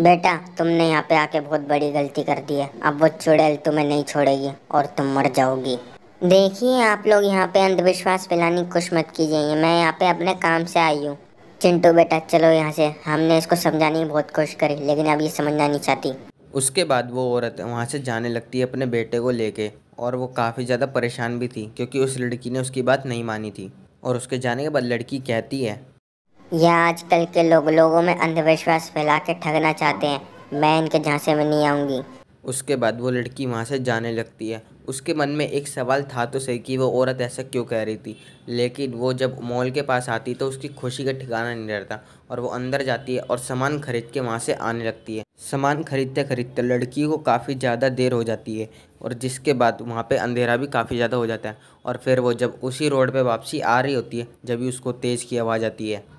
बेटा तुमने यहाँ पे आके बहुत बड़ी गलती कर दी है अब वो चुड़ैल तुम्हें नहीं छोड़ेगी और तुम मर जाओगी देखिए आप लोग यहाँ पे अंधविश्वास फैलाने की कुछ मत कीजिए मैं यहाँ पे अपने काम से आई हूँ चिंटू बेटा चलो यहाँ से हमने इसको समझाने की बहुत कोशिश करी लेकिन अब ये समझना नहीं चाहती उसके बाद वो औरत वहाँ से जाने लगती है अपने बेटे को लेके और वो काफ़ी ज़्यादा परेशान भी थी क्योंकि उस लड़की ने उसकी बात नहीं मानी थी और उसके जाने के बाद लड़की कहती है यह आजकल के लोग लोगों में अंधविश्वास फैला के ठगना चाहते हैं मैं इनके झांसे में नहीं आऊँगी उसके बाद वो लड़की वहाँ से जाने लगती है उसके मन में एक सवाल था तो सही कि वो औरत ऐसा क्यों कह रही थी लेकिन वो जब मॉल के पास आती तो उसकी खुशी का ठिकाना नहीं रहता और वो अंदर जाती है और सामान खरीद के वहाँ से आने लगती है सामान खरीदते खरीदते लड़की को काफ़ी ज़्यादा देर हो जाती है और जिसके बाद वहाँ पे अंधेरा भी काफ़ी ज़्यादा हो जाता है और फिर वो जब उसी रोड पे वापसी आ रही होती है जब भी उसको तेज़ की आवाज़ आती है